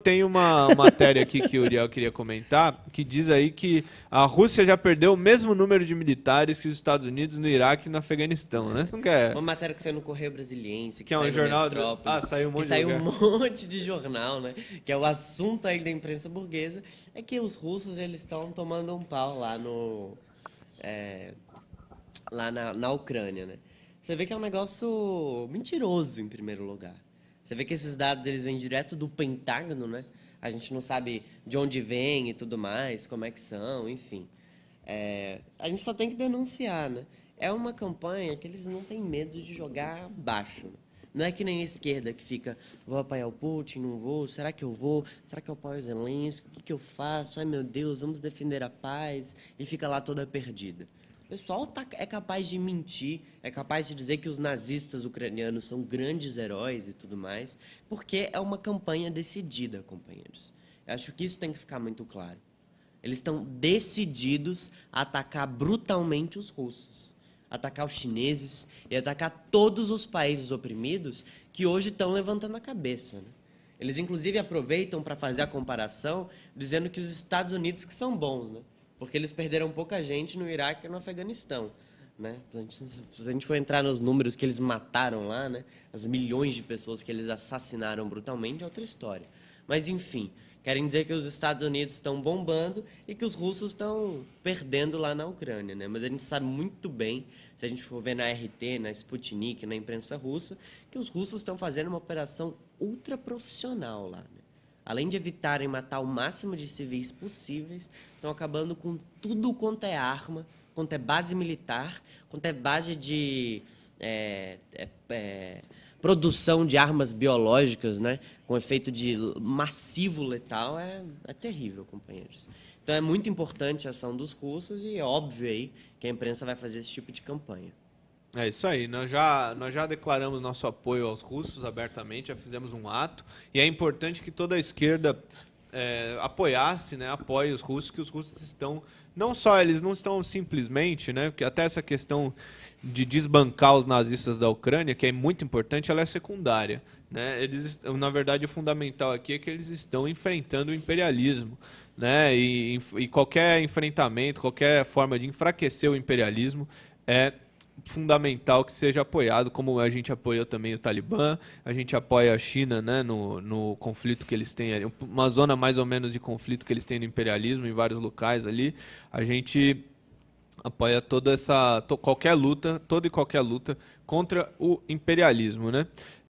Tem uma matéria aqui que o Uriel queria comentar, que diz aí que a Rússia já perdeu o mesmo número de militares que os Estados Unidos no Iraque e no Afeganistão, né? Isso não quer... Uma matéria que saiu no Correio Brasiliense, que, que é um jornal... Do... Ah, saiu um monte de saiu um monte de jornal, né? Que é o assunto aí da imprensa burguesa, é que os russos, eles estão tomando um pau lá no... É, lá na, na Ucrânia, né? Você vê que é um negócio mentiroso, em primeiro lugar. Você vê que esses dados eles vêm direto do Pentágono, né? A gente não sabe de onde vem e tudo mais, como é que são, enfim. É, a gente só tem que denunciar, né? É uma campanha que eles não têm medo de jogar baixo. Não é que nem a esquerda que fica, vou apoiar o Putin, não vou, será que eu vou? Será que eu apoio o Zelensky? O que, que eu faço? Ai meu Deus, vamos defender a paz. E fica lá toda perdida. O pessoal tá, é capaz de mentir, é capaz de dizer que os nazistas ucranianos são grandes heróis e tudo mais, porque é uma campanha decidida, companheiros. Eu acho que isso tem que ficar muito claro. Eles estão decididos a atacar brutalmente os russos, atacar os chineses e atacar todos os países oprimidos que hoje estão levantando a cabeça. Né? Eles, inclusive, aproveitam para fazer a comparação dizendo que os Estados Unidos que são bons, né? porque eles perderam pouca gente no Iraque e no Afeganistão. Né? Se, a gente, for entrar nos números que eles mataram lá, né? as milhões de pessoas que eles assassinaram brutalmente, é outra história. Mas, enfim, querem dizer que os Estados Unidos estão bombando e que os russos estão perdendo lá na Ucrânia, né? Mas a gente sabe muito bem, se a gente for ver na RT, na Sputnik, na imprensa russa, que os russos estão fazendo uma operação ultra profissional lá. Né? além de evitarem matar o máximo de civis possíveis, estão acabando com tudo quanto é arma, quanto é base militar, quanto é base de é, é, é, produção de armas biológicas, né, com efeito de massivo letal, é, é terrível, companheiros. Então é muito importante a ação dos russos e é óbvio aí que a imprensa vai fazer esse tipo de campanha. É isso aí. Nós já, nós já declaramos nosso apoio aos russos abertamente, já fizemos um ato. E é importante que toda a esquerda é, apoiasse, né, apoie os russos, que os russos estão. Não só eles não estão simplesmente, né, porque até essa questão de desbancar os nazistas da Ucrânia, que é muito importante, ela é secundária. Né? Eles, na verdade, o fundamental aqui é que eles estão enfrentando o imperialismo. Né? E, e qualquer enfrentamento, qualquer forma de enfraquecer o imperialismo é fundamental que seja apoiado, como a gente apoiou também o Talibã, a gente apoia a China né, no, no conflito que eles têm ali, uma zona mais ou menos de conflito que eles têm no imperialismo em vários locais ali. A gente apoia toda essa qualquer luta, toda e qualquer luta contra o imperialismo, né?